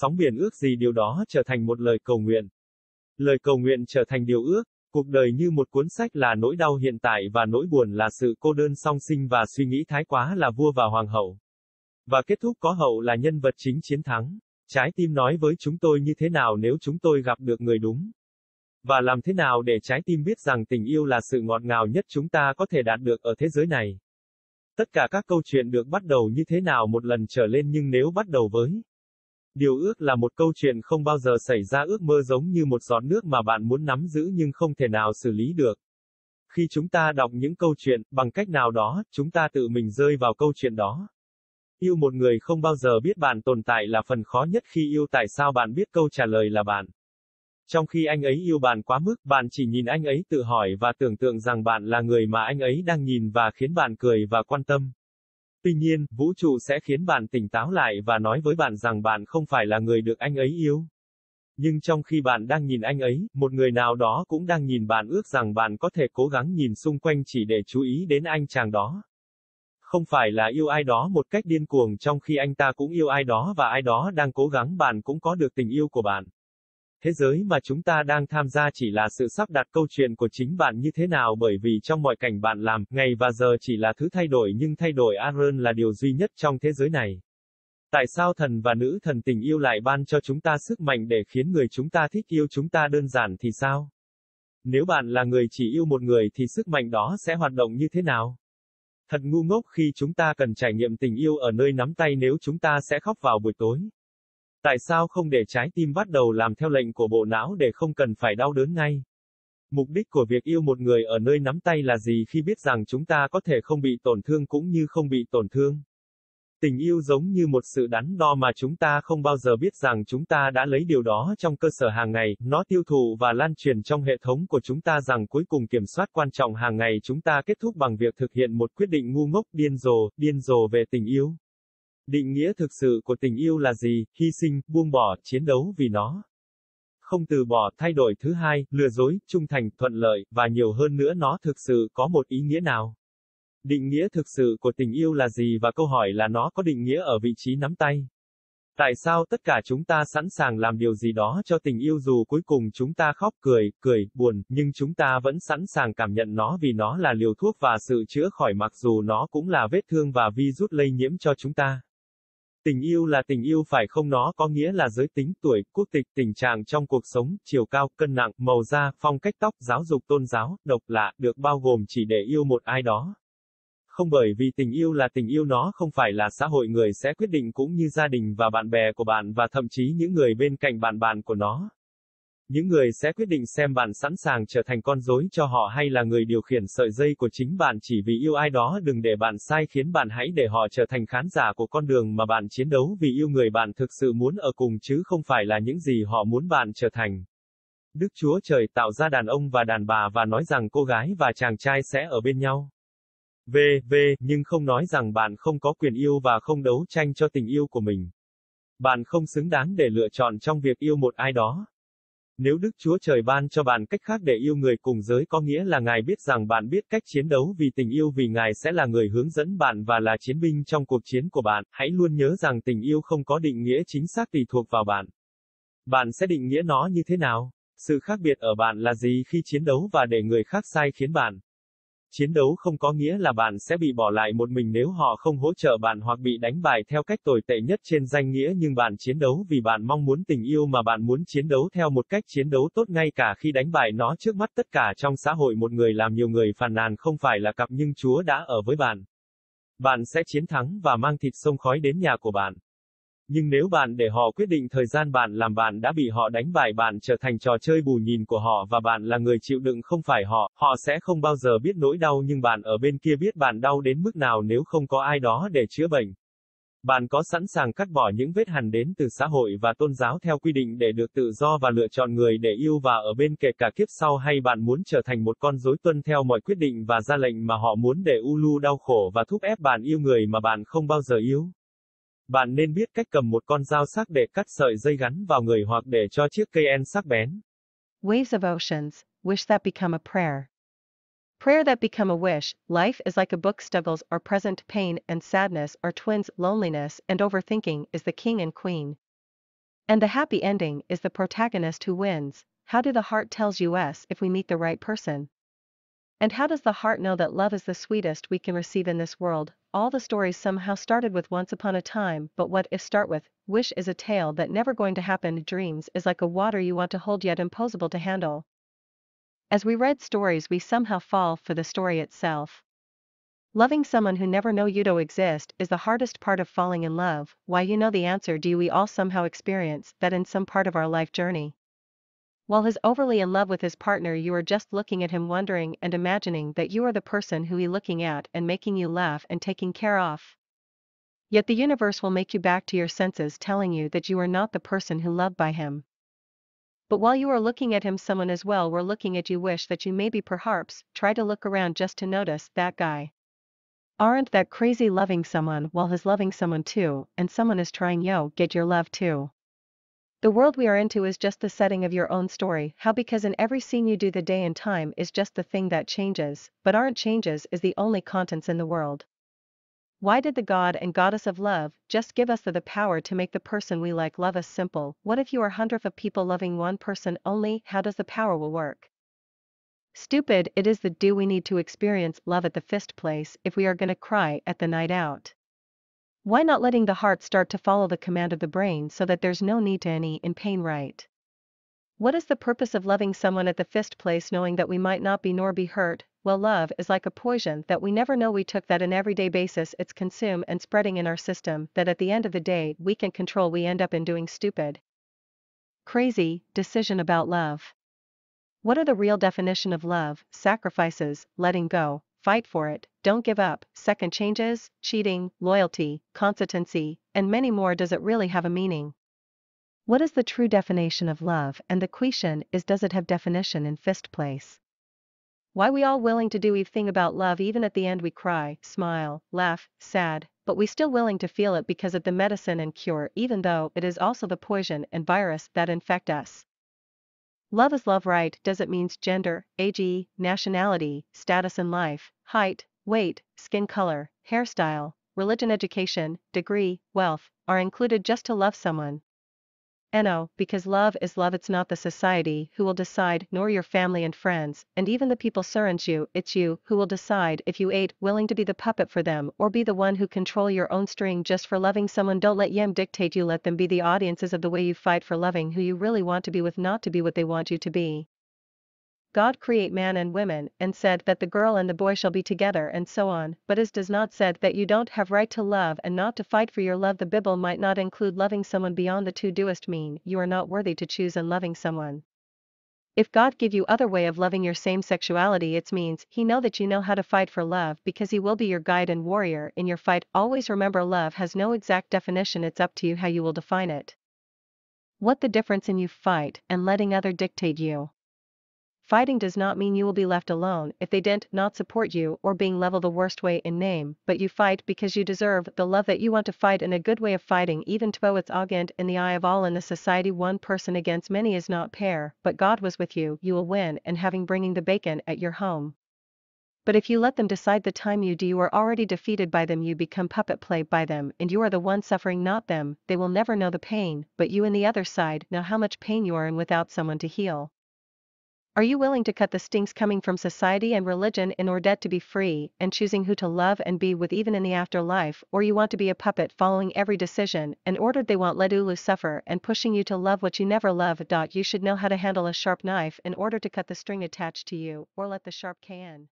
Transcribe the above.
sóng biển ước gì điều đó trở thành một lời cầu nguyện. Lời cầu nguyện trở thành điều ước, cuộc đời như một cuốn sách là nỗi đau hiện tại và nỗi buồn là sự cô đơn song sinh và suy nghĩ thái quá là vua và hoàng hậu. Và kết thúc có hậu là nhân vật chính chiến thắng. Trái tim nói với chúng tôi như thế nào nếu chúng tôi gặp được người đúng? Và làm thế nào để trái tim biết rằng tình yêu là sự ngọt ngào nhất chúng ta có thể đạt được ở thế giới này? Tất cả các câu chuyện được bắt đầu như thế nào một lần trở lên nhưng nếu bắt đầu với Điều ước là một câu chuyện không bao giờ xảy ra ước mơ giống như một giọt nước mà bạn muốn nắm giữ nhưng không thể nào xử lý được. Khi chúng ta đọc những câu chuyện, bằng cách nào đó, chúng ta tự mình rơi vào câu chuyện đó. Yêu một người không bao giờ biết bạn tồn tại là phần khó nhất khi yêu tại sao bạn biết câu trả lời là bạn. Trong khi anh ấy yêu bạn quá mức, bạn chỉ nhìn anh ấy tự hỏi và tưởng tượng rằng bạn là người mà anh ấy đang nhìn và khiến bạn cười và quan tâm. Tuy nhiên, vũ trụ sẽ khiến bạn tỉnh táo lại và nói với bạn rằng bạn không phải là người được anh ấy yêu. Nhưng trong khi bạn đang nhìn anh ấy, một người nào đó cũng đang nhìn bạn ước rằng bạn có thể cố gắng nhìn xung quanh chỉ để chú ý đến anh chàng đó. Không phải là yêu ai đó một cách điên cuồng trong khi anh ta cũng yêu ai đó và ai đó đang cố gắng bạn cũng có được tình yêu của bạn. Thế giới mà chúng ta đang tham gia chỉ là sự sắp đặt câu chuyện của chính bạn như thế nào bởi vì trong mọi cảnh bạn làm, ngày và giờ chỉ là thứ thay đổi nhưng thay đổi Aron là điều duy nhất trong thế giới này. Tại sao thần và nữ thần tình yêu lại ban cho chúng ta sức mạnh để khiến người chúng ta thích yêu chúng ta đơn giản thì sao? Nếu bạn là người chỉ yêu một người thì sức mạnh đó sẽ hoạt động như thế nào? Thật ngu ngốc khi chúng ta cần trải nghiệm tình yêu ở nơi nắm tay nếu chúng ta sẽ khóc vào buổi tối. Tại sao không để trái tim bắt đầu làm theo lệnh của bộ não để không cần phải đau đớn ngay? Mục đích của việc yêu một người ở nơi nắm tay là gì khi biết rằng chúng ta có thể không bị tổn thương cũng như không bị tổn thương? Tình yêu giống như một sự đắn đo mà chúng ta không bao giờ biết rằng chúng ta đã lấy điều đó trong cơ sở hàng ngày, nó tiêu thụ và lan truyền trong hệ thống của chúng ta rằng cuối cùng kiểm soát quan trọng hàng ngày chúng ta kết thúc bằng việc thực hiện một quyết định ngu ngốc điên rồ, điên rồ về tình yêu. Định nghĩa thực sự của tình yêu là gì, hy sinh, buông bỏ, chiến đấu vì nó. Không từ bỏ, thay đổi thứ hai, lừa dối, trung thành, thuận lợi, và nhiều hơn nữa nó thực sự có một ý nghĩa nào. Định nghĩa thực sự của tình yêu là gì và câu hỏi là nó có định nghĩa ở vị trí nắm tay. Tại sao tất cả chúng ta sẵn sàng làm điều gì đó cho tình yêu dù cuối cùng chúng ta khóc cười, cười, buồn, nhưng chúng ta vẫn sẵn sàng cảm nhận nó vì nó là liều thuốc và sự chữa khỏi mặc dù nó cũng là vết thương và vi rút lây nhiễm cho chúng ta. Tình yêu là tình yêu phải không nó có nghĩa là giới tính, tuổi, quốc tịch, tình trạng trong cuộc sống, chiều cao, cân nặng, màu da, phong cách tóc, giáo dục tôn giáo, độc lạ, được bao gồm chỉ để yêu một ai đó. Không bởi vì tình yêu là tình yêu nó không phải là xã hội người sẽ quyết định cũng như gia đình và bạn bè của bạn và thậm chí những người bên cạnh bạn bạn của nó những người sẽ quyết định xem bạn sẵn sàng trở thành con rối cho họ hay là người điều khiển sợi dây của chính bạn chỉ vì yêu ai đó đừng để bạn sai khiến bạn hãy để họ trở thành khán giả của con đường mà bạn chiến đấu vì yêu người bạn thực sự muốn ở cùng chứ không phải là những gì họ muốn bạn trở thành. Đức Chúa Trời tạo ra đàn ông và đàn bà và nói rằng cô gái và chàng trai sẽ ở bên nhau. V, V, nhưng không nói rằng bạn không có quyền yêu và không đấu tranh cho tình yêu của mình. Bạn không xứng đáng để lựa chọn trong việc yêu một ai đó. Nếu Đức Chúa Trời ban cho bạn cách khác để yêu người cùng giới có nghĩa là Ngài biết rằng bạn biết cách chiến đấu vì tình yêu vì Ngài sẽ là người hướng dẫn bạn và là chiến binh trong cuộc chiến của bạn, hãy luôn nhớ rằng tình yêu không có định nghĩa chính xác tùy thuộc vào bạn. Bạn sẽ định nghĩa nó như thế nào? Sự khác biệt ở bạn là gì khi chiến đấu và để người khác sai khiến bạn? Chiến đấu không có nghĩa là bạn sẽ bị bỏ lại một mình nếu họ không hỗ trợ bạn hoặc bị đánh bại theo cách tồi tệ nhất trên danh nghĩa nhưng bạn chiến đấu vì bạn mong muốn tình yêu mà bạn muốn chiến đấu theo một cách chiến đấu tốt ngay cả khi đánh bại nó trước mắt tất cả trong xã hội một người làm nhiều người phàn nàn không phải là cặp nhưng Chúa đã ở với bạn. Bạn sẽ chiến thắng và mang thịt sông khói đến nhà của bạn nhưng nếu bạn để họ quyết định thời gian bạn làm bạn đã bị họ đánh bại bạn trở thành trò chơi bù nhìn của họ và bạn là người chịu đựng không phải họ, họ sẽ không bao giờ biết nỗi đau nhưng bạn ở bên kia biết bạn đau đến mức nào nếu không có ai đó để chữa bệnh. Bạn có sẵn sàng cắt bỏ những vết hằn đến từ xã hội và tôn giáo theo quy định để được tự do và lựa chọn người để yêu và ở bên kể cả kiếp sau hay bạn muốn trở thành một con rối tuân theo mọi quyết định và ra lệnh mà họ muốn để u lu đau khổ và thúc ép bạn yêu người mà bạn không bao giờ yêu? Bạn nên biết cách cầm một con dao sắc để cắt sợi dây gắn vào người hoặc để cho chiếc cây en sắc bén. Waves of oceans, wish that become a prayer. Prayer that become a wish, life is like a book struggles or present pain and sadness or twins loneliness and overthinking is the king and queen. And the happy ending is the protagonist who wins. How do the heart tells us if we meet the right person? And how does the heart know that love is the sweetest we can receive in this world? All the stories somehow started with once upon a time, but what if start with, wish is a tale that never going to happen, dreams is like a water you want to hold yet impossible to handle. As we read stories we somehow fall for the story itself. Loving someone who never know you don't exist is the hardest part of falling in love, why you know the answer do we all somehow experience that in some part of our life journey. While he's overly in love with his partner you are just looking at him wondering and imagining that you are the person who he looking at and making you laugh and taking care of. Yet the universe will make you back to your senses telling you that you are not the person who loved by him. But while you are looking at him someone as well were looking at you wish that you maybe perhaps try to look around just to notice that guy. Aren't that crazy loving someone while his loving someone too and someone is trying yo get your love too. The world we are into is just the setting of your own story, how because in every scene you do the day and time is just the thing that changes, but aren't changes is the only contents in the world. Why did the god and goddess of love just give us the, the power to make the person we like love us simple? What if you are hundredth of people loving one person only? How does the power will work? Stupid, it is the do we need to experience love at the fist place if we are gonna cry at the night out. Why not letting the heart start to follow the command of the brain so that there's no need to any in pain right? What is the purpose of loving someone at the fist place knowing that we might not be nor be hurt? Well love is like a poison that we never know we took that an everyday basis it's consume and spreading in our system that at the end of the day we can control we end up in doing stupid. Crazy, decision about love. What are the real definition of love, sacrifices, letting go? fight for it, don't give up, second changes, cheating, loyalty, constancy, and many more does it really have a meaning? What is the true definition of love and the question is does it have definition in fist place? Why we all willing to do thing about love even at the end we cry, smile, laugh, sad, but we still willing to feel it because of the medicine and cure even though it is also the poison and virus that infect us. Love is love right does it means gender, age, nationality, status in life, height, weight, skin color, hairstyle, religion education, degree, wealth, are included just to love someone, no, oh, because love is love it's not the society who will decide nor your family and friends, and even the people surround you, it's you who will decide if you ain't willing to be the puppet for them or be the one who control your own string just for loving someone don't let them dictate you let them be the audiences of the way you fight for loving who you really want to be with not to be what they want you to be. God create man and women and said that the girl and the boy shall be together and so on, but as does not said that you don't have right to love and not to fight for your love the Bible might not include loving someone beyond the two doest mean you are not worthy to choose and loving someone. If God give you other way of loving your same sexuality it's means he know that you know how to fight for love because he will be your guide and warrior in your fight always remember love has no exact definition it's up to you how you will define it. What the difference in you fight and letting other dictate you. Fighting does not mean you will be left alone if they didn't not support you or being level the worst way in name, but you fight because you deserve the love that you want to fight and a good way of fighting even though it's augment in the eye of all in the society one person against many is not pair, but God was with you, you will win and having bringing the bacon at your home. But if you let them decide the time you do you are already defeated by them you become puppet play by them and you are the one suffering not them, they will never know the pain, but you and the other side know how much pain you are in without someone to heal. Are you willing to cut the stings coming from society and religion in order to be free and choosing who to love and be with even in the afterlife or you want to be a puppet following every decision and ordered they won't let Ulu suffer and pushing you to love what you never love. You should know how to handle a sharp knife in order to cut the string attached to you or let the sharp can.